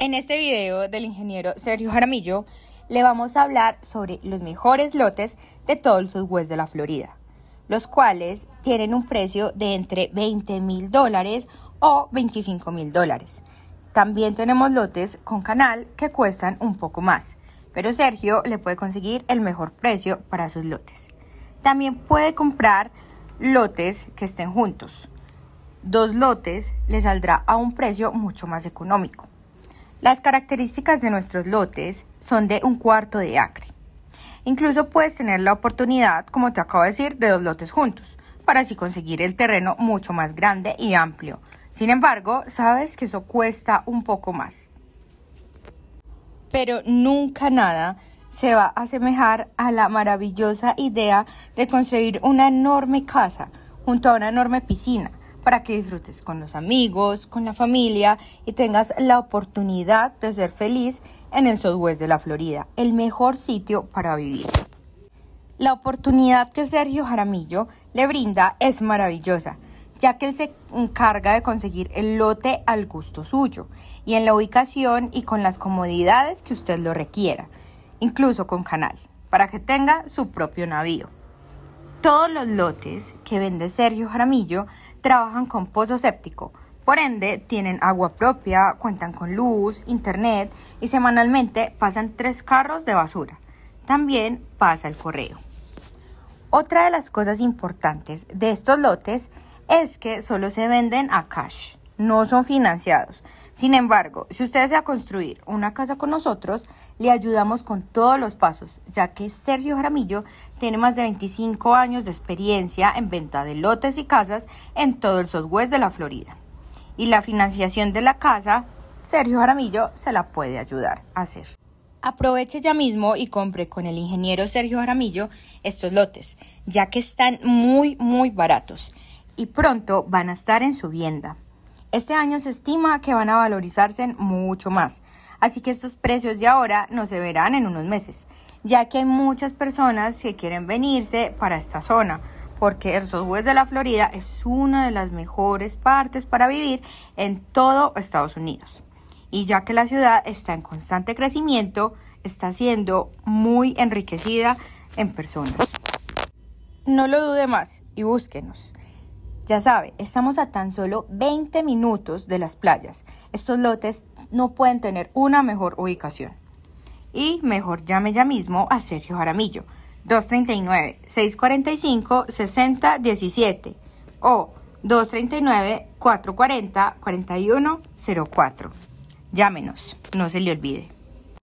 En este video del ingeniero Sergio Jaramillo le vamos a hablar sobre los mejores lotes de todo el Southwest de la Florida, los cuales tienen un precio de entre 20 mil dólares o 25 mil dólares. También tenemos lotes con canal que cuestan un poco más, pero Sergio le puede conseguir el mejor precio para sus lotes. También puede comprar lotes que estén juntos. Dos lotes le saldrá a un precio mucho más económico. Las características de nuestros lotes son de un cuarto de acre. Incluso puedes tener la oportunidad, como te acabo de decir, de dos lotes juntos, para así conseguir el terreno mucho más grande y amplio. Sin embargo, sabes que eso cuesta un poco más. Pero nunca nada se va a asemejar a la maravillosa idea de construir una enorme casa junto a una enorme piscina, para que disfrutes con los amigos, con la familia y tengas la oportunidad de ser feliz en el Southwest de la Florida, el mejor sitio para vivir. La oportunidad que Sergio Jaramillo le brinda es maravillosa, ya que él se encarga de conseguir el lote al gusto suyo y en la ubicación y con las comodidades que usted lo requiera, incluso con canal, para que tenga su propio navío. Todos los lotes que vende Sergio Jaramillo trabajan con pozo séptico. Por ende, tienen agua propia, cuentan con luz, internet y semanalmente pasan tres carros de basura. También pasa el correo. Otra de las cosas importantes de estos lotes es que solo se venden a cash no son financiados. Sin embargo, si usted desea construir una casa con nosotros, le ayudamos con todos los pasos, ya que Sergio Jaramillo tiene más de 25 años de experiencia en venta de lotes y casas en todo el Southwest de la Florida. Y la financiación de la casa, Sergio Jaramillo se la puede ayudar a hacer. Aproveche ya mismo y compre con el ingeniero Sergio Jaramillo estos lotes, ya que están muy, muy baratos y pronto van a estar en su vivienda. Este año se estima que van a valorizarse mucho más, así que estos precios de ahora no se verán en unos meses, ya que hay muchas personas que quieren venirse para esta zona, porque el Southwest de la Florida es una de las mejores partes para vivir en todo Estados Unidos. Y ya que la ciudad está en constante crecimiento, está siendo muy enriquecida en personas. No lo dude más y búsquenos. Ya sabe, estamos a tan solo 20 minutos de las playas. Estos lotes no pueden tener una mejor ubicación. Y mejor llame ya mismo a Sergio Jaramillo, 239-645-6017 o 239-440-4104. Llámenos, no se le olvide.